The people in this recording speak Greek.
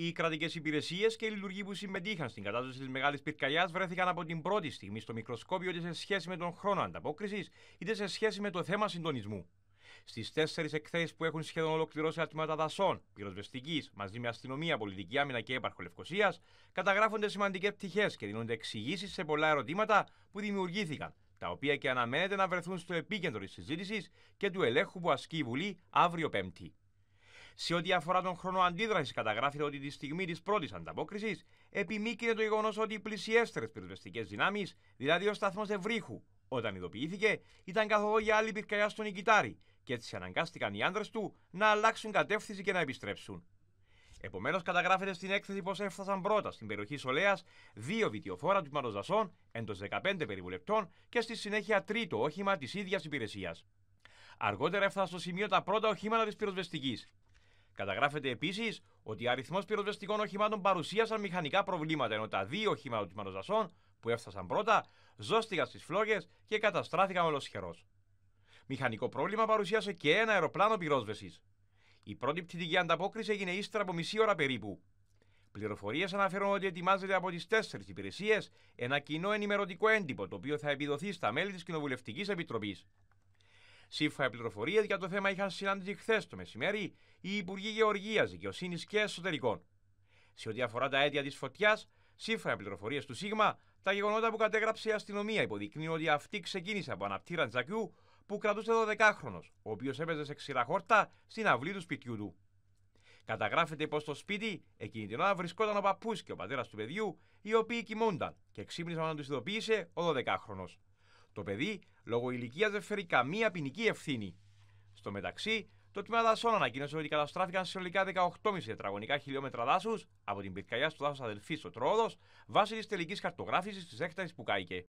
Οι κρατικές υπηρεσίες και οι λειτουργοί που συμμετείχαν στην κατάσταση της μεγάλης πυρκαγιάς βρέθηκαν από την πρώτη στιγμή στο μικροσκόπιο είτε σε σχέση με τον χρόνο ανταπόκρισης είτε σε σχέση με το θέμα συντονισμού. Στις τέσσερις εκθέσεις που έχουν σχεδόν ολοκληρώσει ατμήματα δασών, πυροσβεστικής, μαζί με αστυνομία, πολιτική άμυνα και έπαρχο Λευκοσίας, καταγράφονται σημαντικές πτυχές και δίνονται εξηγήσεις σε πολλά ερωτήματα που δημιουργήθηκαν, τα οποία και αναμένεται να βρεθούν στο επίκεντρο της συζήτησης και του ελέγχου που ασκεί η Βουλή αύριο Πέμπτη. Σε ό,τι αφορά τον χρόνο αντίδρασης, καταγράφεται ότι τη στιγμή της πρώτης ανταπόκρισης επιμήκυνε το γεγονός ότι οι πλησιέστερες πυροσβεστικές δυνάμεις, δηλαδή ο σταθμός Ευρύχου, όταν ειδοποιήθηκε, ήταν καθοδό για άλλη πυρκαγιά στο νικητάρι και έτσι αναγκάστηκαν οι άντρε του να αλλάξουν κατεύθυνση και να επιστρέψουν. Επομένως, καταγράφεται στην έκθεση πως έφτασαν πρώτα στην περιοχή Σολέας δύο βιτιοφόρα του Μαροζασών εντό 15 περίπου λεπτών και στη συνέχεια τρίτο όχημα της ίδιας υπηρεσίας. Αργότερα έφτασαν στο σημείο τα πρώτα οχήματα της πυροσβεστικής, Καταγράφεται επίσης ότι ο αριθμός πυροσβεστικών οχημάτων παρουσίασαν μηχανικά προβλήματα, ενώ τα δύο οχήματα του Μαροζασών που έφτασαν πρώτα ζώστηκαν στις φλόγες και καταστράφηκαν ολοσχερός. Μηχανικό πρόβλημα παρουσίασε και ένα αεροπλάνο πυρόσβεσης. Η πρώτη πτυτική ανταπόκριση έγινε ύστερα από μισή ώρα περίπου. Πληροφορίες αναφέρουν ότι ετοιμάζεται από τις τέσσερις υπηρεσίες ένα κοινό ενημερωτικό έντυπο το οποίο θα επιδοθεί στα μέλη της Κοινοβουλευτικής Επιτροπής. Σύμφωνα με πληροφορίες για το θέμα είχαν συνάντησει χθες το μεσημέρι οι Υπουργοί Γεωργίας, Δικαιοσύνης και Εσωτερικών. Σε ό,τι αφορά τα αίτια της φωτιάς, σύμφωνα με πληροφορίες του ΣΥΓΜΑ, τα γεγονότα που κατέγραψε η αστυνομία υποδεικνύουν ότι αυτή ξεκίνησε από αναπτύρα τζακιού που κρατούσε 12χρονο, ο οποίος έπαιζε σε ξηρά χόρτα στην αυλή του σπιτιού του. Καταγράφεται πως στο σπίτι εκείνη την ώρα βρισκόταν ο παππούς και ο πατέρας του παιδιού, οι οποίοι κοιμούνταν και ξύπνησαν να τους ειδοποίησε ο 12χρονο. Το παιδί, λόγω ηλικίας, δεν φέρει καμία ποινική ευθύνη. Στο μεταξύ, το τμήμα δασών ανακοίνωσε ότι καταστράφηκαν συνολικά 18,5 τετραγωνικά χιλιόμετρα δάσους από την πυρκαγιά στο δάσος Αδελφής στο Τρόδο βάσει της τελικής χαρτογράφηση τη έκταση που κάηκε.